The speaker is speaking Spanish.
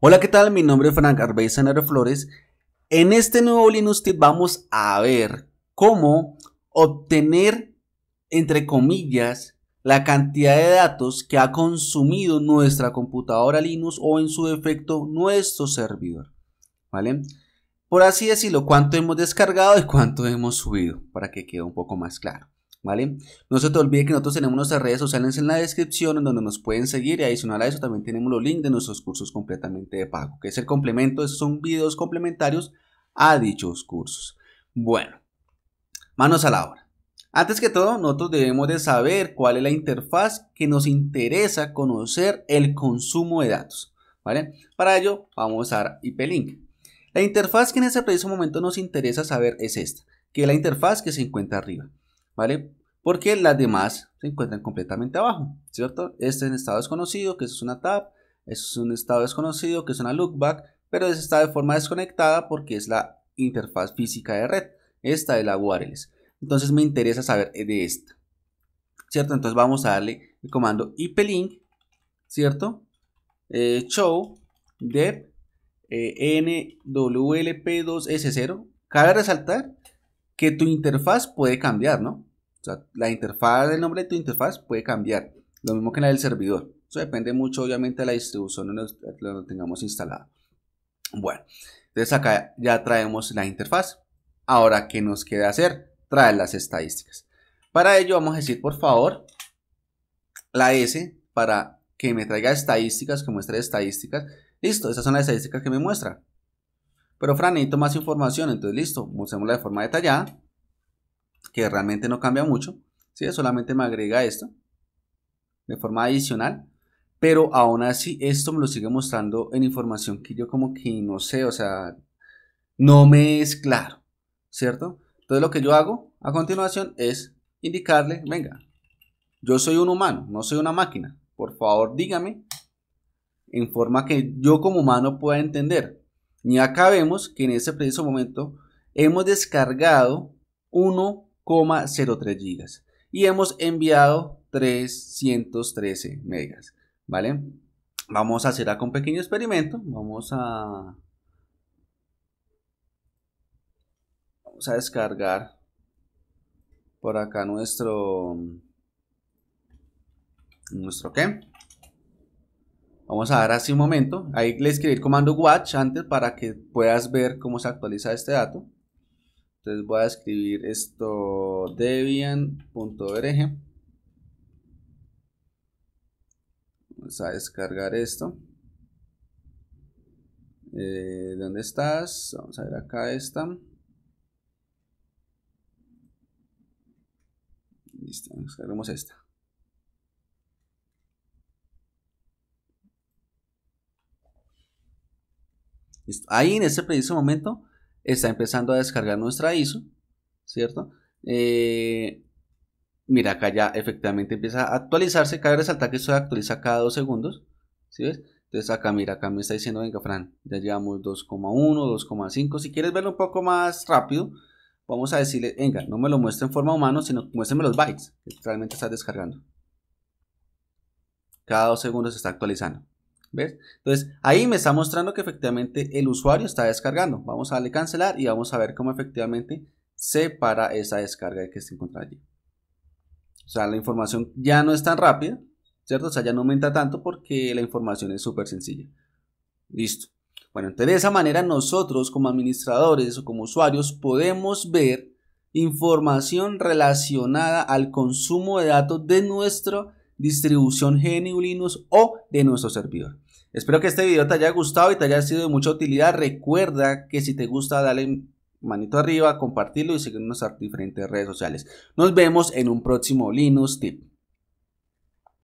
Hola, ¿qué tal? Mi nombre es Frank Arbey Flores. En este nuevo Linux Tip vamos a ver cómo obtener, entre comillas, la cantidad de datos que ha consumido nuestra computadora Linux o en su defecto nuestro servidor. ¿Vale? Por así decirlo, cuánto hemos descargado y cuánto hemos subido, para que quede un poco más claro. ¿Vale? No se te olvide que nosotros tenemos nuestras redes sociales en la descripción en donde nos pueden seguir y adicional a eso también tenemos los links de nuestros cursos completamente de pago, que es el complemento, son videos complementarios a dichos cursos. Bueno, manos a la obra. Antes que todo, nosotros debemos de saber cuál es la interfaz que nos interesa conocer el consumo de datos, ¿vale? Para ello vamos a usar IP-Link. La interfaz que en este preciso momento nos interesa saber es esta, que es la interfaz que se encuentra arriba. ¿vale? Porque las demás se encuentran completamente abajo, ¿cierto? Este es un estado desconocido, que es una tab, este es un estado desconocido, que es una lookback, pero está de forma desconectada porque es la interfaz física de red, esta de la wireless. Entonces me interesa saber de esta, ¿cierto? Entonces vamos a darle el comando link, ¿cierto? Eh, show dev eh, nwlp2s0. Cabe resaltar que tu interfaz puede cambiar, ¿no? la interfaz, del nombre de tu interfaz puede cambiar. Lo mismo que la del servidor. Eso depende mucho, obviamente, de la distribución donde lo tengamos instalado. Bueno, entonces acá ya traemos la interfaz. Ahora, ¿qué nos queda hacer? Traer las estadísticas. Para ello vamos a decir, por favor, la S para que me traiga estadísticas, que muestre estadísticas. Listo, esas son las estadísticas que me muestra. Pero Fran, necesito más información, entonces listo, mostrémosla de forma detallada que realmente no cambia mucho, ¿sí? solamente me agrega esto de forma adicional, pero aún así esto me lo sigue mostrando en información que yo como que no sé, o sea, no me es claro, ¿cierto? Entonces lo que yo hago a continuación es indicarle, venga, yo soy un humano, no soy una máquina, por favor dígame en forma que yo como humano pueda entender. Y acá vemos que en ese preciso momento hemos descargado uno 03 gigas y hemos enviado 313 megas, ¿vale? Vamos a hacer acá un pequeño experimento, vamos a vamos a descargar por acá nuestro nuestro qué? Vamos a dar así un momento, ahí le escribí el comando watch antes para que puedas ver cómo se actualiza este dato. Entonces voy a escribir esto debian.org. Vamos a descargar esto. Eh, ¿Dónde estás? Vamos a ver acá esta. Listo, descargamos esta. Ahí en ese preciso momento está empezando a descargar nuestra ISO, ¿cierto? Eh, mira, acá ya efectivamente empieza a actualizarse. Cabe resaltar que esto se actualiza cada dos segundos. ¿Sí ves? Entonces acá, mira, acá me está diciendo, venga, Fran, ya llevamos 2,1, 2,5. Si quieres verlo un poco más rápido, vamos a decirle, venga, no me lo muestre en forma humana, sino muéstrame los bytes que realmente está descargando. Cada dos segundos se está actualizando. ¿Ves? Entonces, ahí me está mostrando que efectivamente el usuario está descargando. Vamos a darle cancelar y vamos a ver cómo efectivamente se para esa descarga que se encuentra allí. O sea, la información ya no es tan rápida, ¿cierto? O sea, ya no aumenta tanto porque la información es súper sencilla. Listo. Bueno, entonces de esa manera nosotros como administradores o como usuarios podemos ver información relacionada al consumo de datos de nuestro distribución GNU Linux o de nuestro servidor. Espero que este video te haya gustado y te haya sido de mucha utilidad. Recuerda que si te gusta dale manito arriba, compartirlo y seguirnos nuestras diferentes redes sociales. Nos vemos en un próximo Linux Tip.